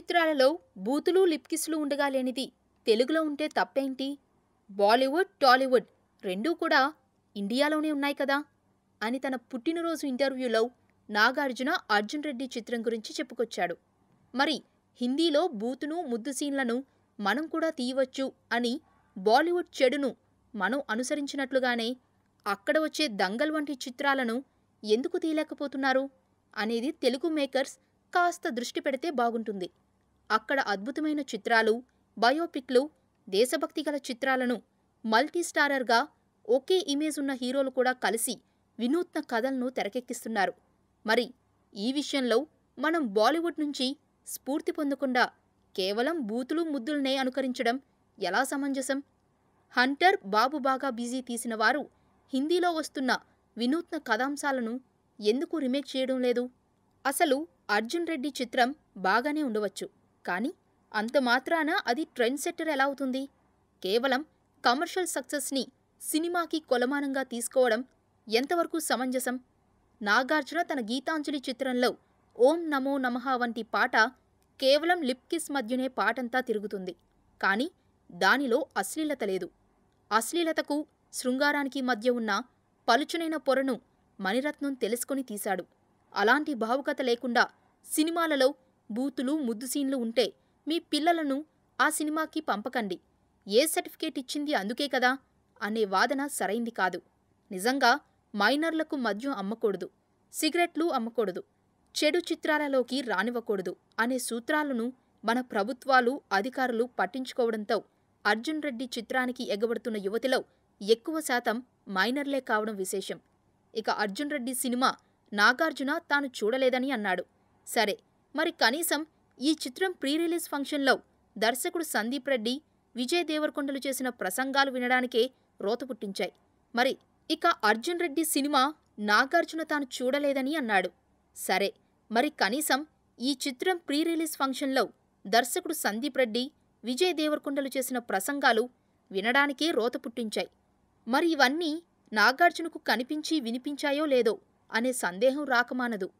చిత్రాలలో బూతులు లిప్కిస్లు ఉండగా లేనిది తెలుగులో ఉంటే తప్పేంటి బాలీవుడ్ టాలీవుడ్ రెండూ కూడా ఇండియాలోనే ఉన్నాయి కదా అని తన పుట్టినరోజు ఇంటర్వ్యూలో నాగార్జున అర్జున్ రెడ్డి చిత్రం గురించి చెప్పుకొచ్చాడు మరి హిందీలో బూతును ముద్దు సీన్లను మనం కూడా తీయవచ్చు అని బాలీవుడ్ చెడును మనం అనుసరించినట్లుగానే అక్కడ వచ్చే దంగల్ వంటి చిత్రాలను ఎందుకు తీయలేకపోతున్నారు అనేది తెలుగు మేకర్స్ కాస్త దృష్టి పెడితే బాగుంటుంది అక్కడ అద్భుతమైన చిత్రాలు బయోపిక్లు దేశభక్తి గల చిత్రాలను మల్టీస్టారర్గా ఒకే ఇమేజ్ ఉన్న హీరోలు కూడా కలిసి వినూత్న కథలను తెరకెక్కిస్తున్నారు మరి ఈ విషయంలో మనం బాలీవుడ్ నుంచి స్ఫూర్తి పొందకుండా కేవలం బూతులు ముద్దుల్నే అనుకరించడం ఎలా సమంజసం హంటర్ బాబు బాగా బిజీ తీసిన వారు హిందీలో వస్తున్న వినూత్న కథాంశాలను ఎందుకు రిమేక్ చేయడం లేదు అసలు అర్జున్ రెడ్డి చిత్రం బాగానే ఉండవచ్చు కానీ అంత మాత్రాన అది ట్రెండ్ సెట్టర్ ఎలా అవుతుంది కేవలం కమర్షియల్ సక్సెస్ని సినిమాకి కొలమానంగా తీసుకోవడం ఎంతవరకు సమంజసం నాగార్జున తన గీతాంజలి చిత్రంలో ఓం నమో నమః వంటి పాట కేవలం లిప్కిస్ మధ్యనే పాటంతా తిరుగుతుంది కానీ దానిలో అశ్లీలత లేదు అశ్లీలతకు శృంగారానికి మధ్య ఉన్న పలుచునైన పొరను మణిరత్నం తెలుసుకుని తీశాడు అలాంటి భావుకత లేకుండా సినిమాలలో బూతులు ముద్దు సీన్లు ఉంటే మీ పిల్లలను ఆ సినిమాకి పంపకండి ఏ సర్టిఫికేట్ ఇచ్చింది అందుకే కదా అనే వాదన సరైంది కాదు నిజంగా మైనర్లకు మద్యం అమ్మకూడదు సిగరెట్లు అమ్మకూడదు చెడు చిత్రాలలోకి రానివ్వకూడదు అనే సూత్రాలను మన ప్రభుత్వాలు అధికారులు పట్టించుకోవడంతో అర్జున్ రెడ్డి చిత్రానికి ఎగబడుతున్న యువతిలో ఎక్కువ శాతం మైనర్లే కావడం విశేషం ఇక అర్జున్ రెడ్డి సినిమా నాగార్జున తాను చూడలేదని అన్నాడు సరే మరి కనీసం ఈ చిత్రం ప్రీ రిలీజ్ ఫంక్షన్లో దర్శకుడు సందీప్ రెడ్డి విజయ్ దేవరకొండలు చేసిన ప్రసంగాలు వినడానికే రోత పుట్టించాయి మరి ఇక అర్జున్ రెడ్డి సినిమా నాగార్జున తాను చూడలేదని అన్నాడు సరే మరి కనీసం ఈ చిత్రం ప్రీ రిలీజ్ ఫంక్షన్లో దర్శకుడు సందీప్ రెడ్డి విజయ్ దేవరకొండలు చేసిన ప్రసంగాలు వినడానికే రోత పుట్టించాయి మరి ఇవన్నీ నాగార్జునకు కనిపించి వినిపించాయో లేదో అనే సందేహం రాకమానదు